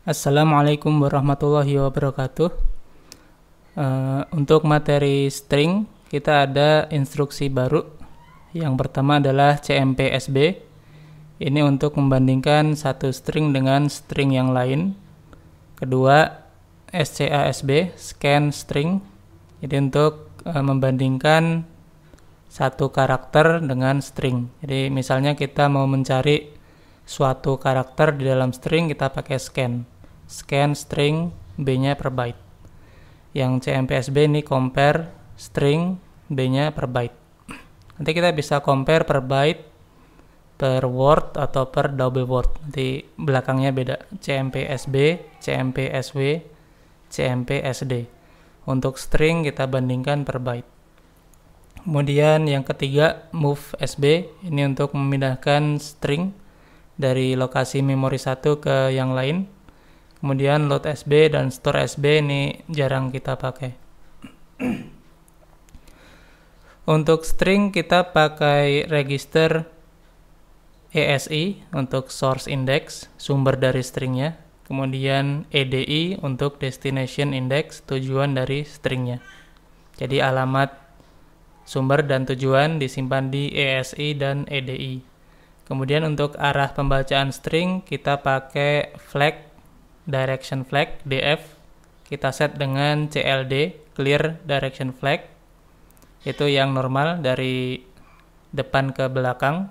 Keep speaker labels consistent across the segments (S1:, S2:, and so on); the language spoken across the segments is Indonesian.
S1: Assalamualaikum warahmatullahi wabarakatuh. Uh, untuk materi string, kita ada instruksi baru. Yang pertama adalah CMPSB. Ini untuk membandingkan satu string dengan string yang lain. Kedua, SCASB, scan string. Jadi untuk uh, membandingkan satu karakter dengan string. Jadi misalnya kita mau mencari suatu karakter di dalam string kita pakai scan. Scan string B-nya per byte. Yang CMPSB ini compare string B-nya per byte. Nanti kita bisa compare per byte, per word, atau per double word. Nanti belakangnya beda. CMPSB, CMPSW, CMPSD. Untuk string kita bandingkan per byte. Kemudian yang ketiga move SB ini untuk memindahkan string dari lokasi memori satu ke yang lain. Kemudian load SB dan store SB ini jarang kita pakai. untuk string kita pakai register ESI untuk source index, sumber dari stringnya. Kemudian EDI untuk destination index, tujuan dari stringnya. Jadi alamat sumber dan tujuan disimpan di ESI dan EDI. Kemudian untuk arah pembacaan string kita pakai flag direction flag df kita set dengan cld clear direction flag itu yang normal dari depan ke belakang.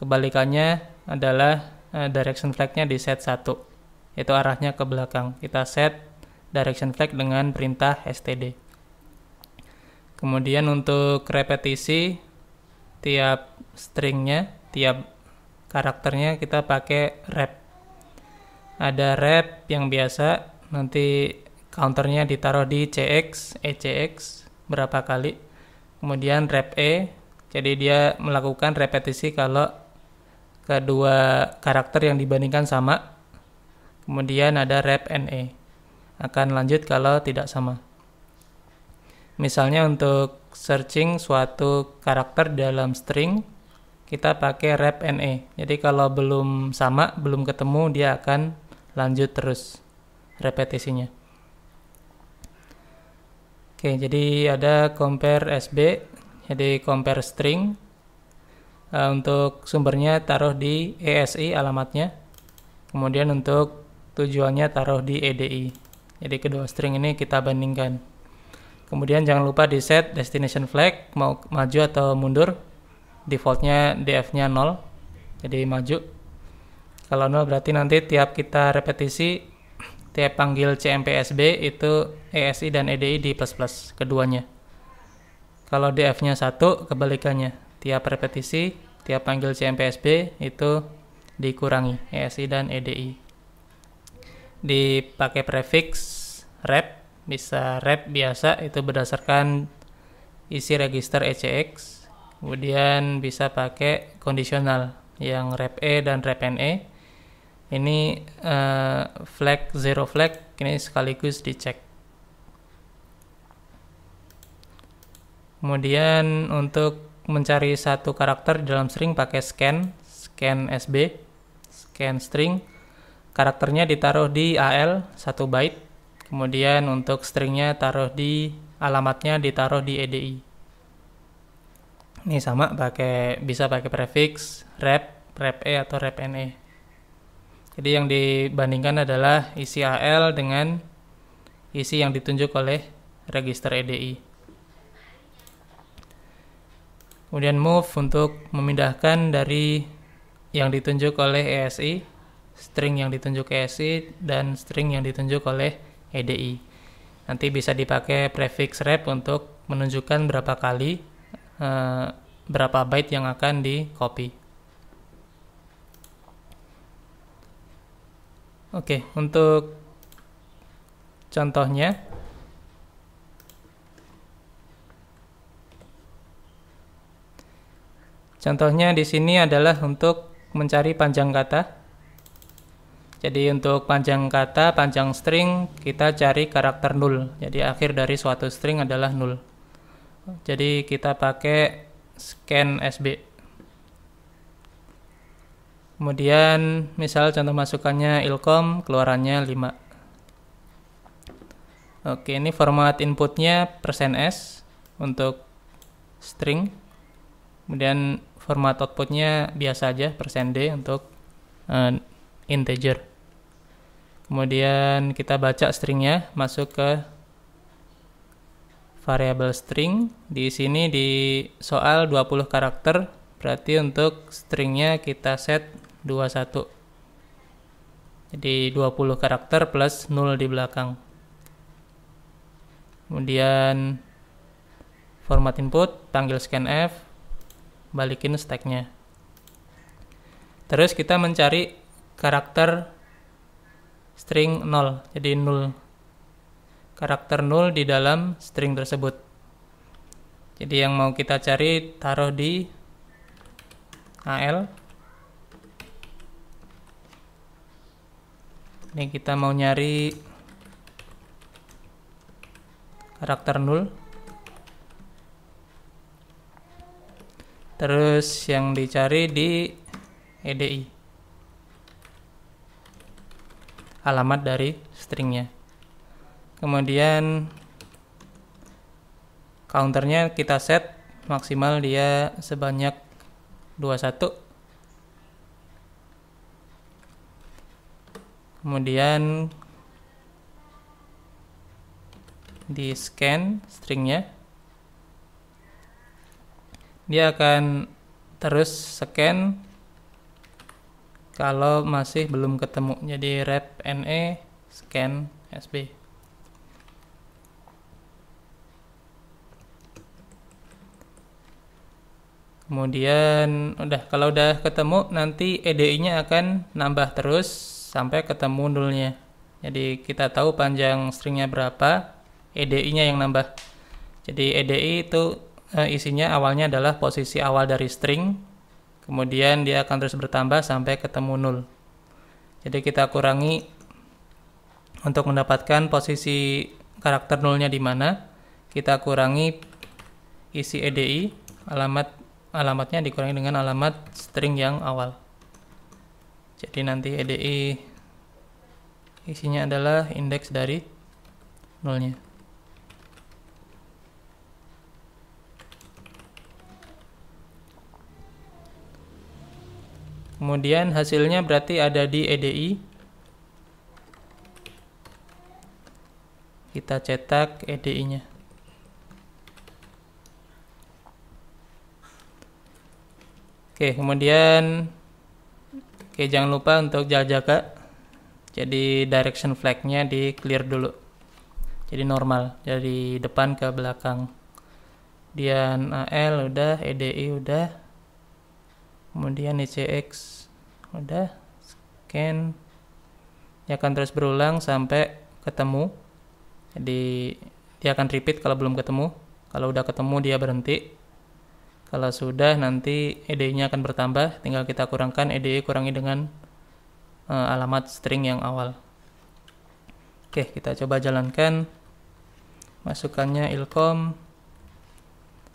S1: Kebalikannya adalah eh, direction flagnya di set 1. Itu arahnya ke belakang. Kita set direction flag dengan perintah std. Kemudian untuk repetisi tiap stringnya, tiap karakternya kita pakai rep. ada rep yang biasa nanti counternya ditaruh di CX, ECX berapa kali kemudian rep E jadi dia melakukan repetisi kalau kedua karakter yang dibandingkan sama kemudian ada rep NE akan lanjut kalau tidak sama misalnya untuk searching suatu karakter dalam string kita pakai rep ne Jadi kalau belum sama, belum ketemu, dia akan lanjut terus repetisinya. Oke, jadi ada compare SB, jadi compare string. Eh, untuk sumbernya taruh di ESI alamatnya. Kemudian untuk tujuannya taruh di EDI. Jadi kedua string ini kita bandingkan. Kemudian jangan lupa di set destination flag mau maju atau mundur defaultnya df-nya 0 jadi maju kalau 0 berarti nanti tiap kita repetisi tiap panggil cmpsb itu ESI dan EDI di plus plus keduanya kalau df-nya 1 kebalikannya tiap repetisi tiap panggil cmpsb itu dikurangi ESI dan EDI dipakai prefix rep bisa rep biasa itu berdasarkan isi register ECX Kemudian bisa pakai kondisional yang rep E dan rep NE. Ini uh, flag zero flag ini sekaligus dicek. Kemudian untuk mencari satu karakter di dalam string pakai scan, scan SB, scan string. Karakternya ditaruh di AL 1 byte. Kemudian untuk stringnya taruh di alamatnya ditaruh di EDI. Ini sama pakai bisa pakai prefix rep, rep e atau rep ne. Jadi yang dibandingkan adalah isi AL dengan isi yang ditunjuk oleh register EDI. Kemudian move untuk memindahkan dari yang ditunjuk oleh ESI, string yang ditunjuk ESI, dan string yang ditunjuk oleh EDI. Nanti bisa dipakai prefix rep untuk menunjukkan berapa kali eh, berapa byte yang akan di copy. Oke, untuk contohnya Contohnya di sini adalah untuk mencari panjang kata. Jadi untuk panjang kata, panjang string, kita cari karakter nul. Jadi akhir dari suatu string adalah nul. Jadi kita pakai scan SB. Kemudian misal contoh masukannya ilkom keluarannya 5. Oke, ini format inputnya persen %s untuk string. Kemudian format outputnya biasa aja %d untuk uh, integer. Kemudian kita baca stringnya masuk ke variable string. Di sini di soal 20 karakter, berarti untuk stringnya kita set 21. Jadi 20 karakter plus 0 di belakang. Kemudian format input, panggil scanf, balikin stacknya. Terus kita mencari karakter string 0, jadi 0 karakter nol di dalam string tersebut. Jadi yang mau kita cari taruh di AL. Ini kita mau nyari karakter nol. Terus yang dicari di EDI. Alamat dari stringnya kemudian counternya kita set maksimal dia sebanyak 21 kemudian di scan stringnya dia akan terus scan kalau masih belum ketemu jadi rep ne scan sb Kemudian udah kalau udah ketemu nanti EDI-nya akan nambah terus sampai ketemu nulnya. Jadi kita tahu panjang stringnya berapa, EDI-nya yang nambah. Jadi EDI itu eh, isinya awalnya adalah posisi awal dari string, kemudian dia akan terus bertambah sampai ketemu nul. Jadi kita kurangi untuk mendapatkan posisi karakter nulnya di mana, kita kurangi isi EDI alamat alamatnya dikurangi dengan alamat string yang awal jadi nanti EDI isinya adalah indeks dari nolnya kemudian hasilnya berarti ada di EDI kita cetak EDI-nya. Oke, kemudian oke jangan lupa untuk jaga-jaga. Jadi direction flag-nya di clear dulu. Jadi normal dari depan ke belakang. Kemudian AL udah, EDI udah. Kemudian ECX udah. Scan. Dia akan terus berulang sampai ketemu. Jadi dia akan repeat kalau belum ketemu. Kalau udah ketemu dia berhenti kalau sudah nanti EDI-nya akan bertambah, tinggal kita kurangkan EDI kurangi dengan uh, alamat string yang awal. Oke, kita coba jalankan. masukkannya ilkom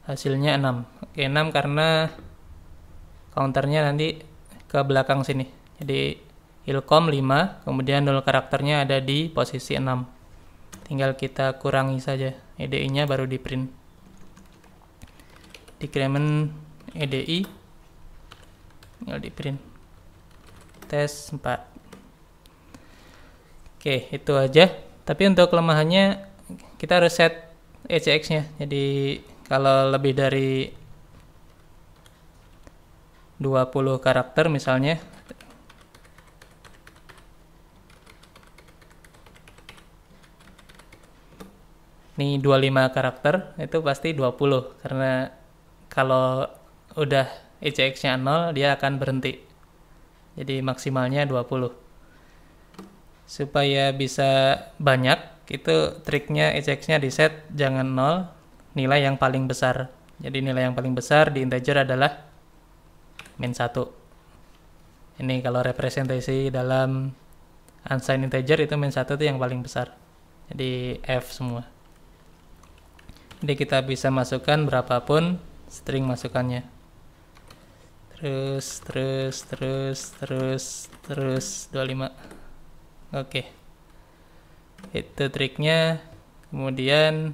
S1: hasilnya 6. Oke, 6 karena counternya nanti ke belakang sini. Jadi ilkom 5, kemudian nol karakternya ada di posisi 6. Tinggal kita kurangi saja EDI-nya baru di print decrement EDI tinggal di print tes 4 oke itu aja tapi untuk kelemahannya kita reset ECX nya jadi kalau lebih dari 20 karakter misalnya ini 25 karakter itu pasti 20 karena kalau udah ECX-nya 0 dia akan berhenti. Jadi maksimalnya 20. Supaya bisa banyak itu triknya ECX-nya di set jangan 0, nilai yang paling besar. Jadi nilai yang paling besar di integer adalah min 1. Ini kalau representasi dalam unsigned integer itu min 1 itu yang paling besar. Jadi F semua. Jadi kita bisa masukkan berapapun string masukannya terus terus terus terus terus 25 oke okay. itu triknya kemudian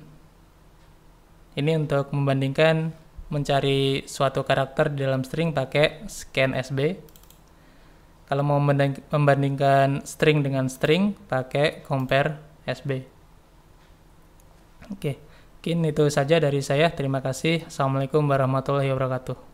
S1: ini untuk membandingkan mencari suatu karakter di dalam string pakai scan sb kalau mau membandingkan string dengan string pakai compare sb oke okay. Mungkin itu saja dari saya. Terima kasih. Assalamualaikum warahmatullahi wabarakatuh.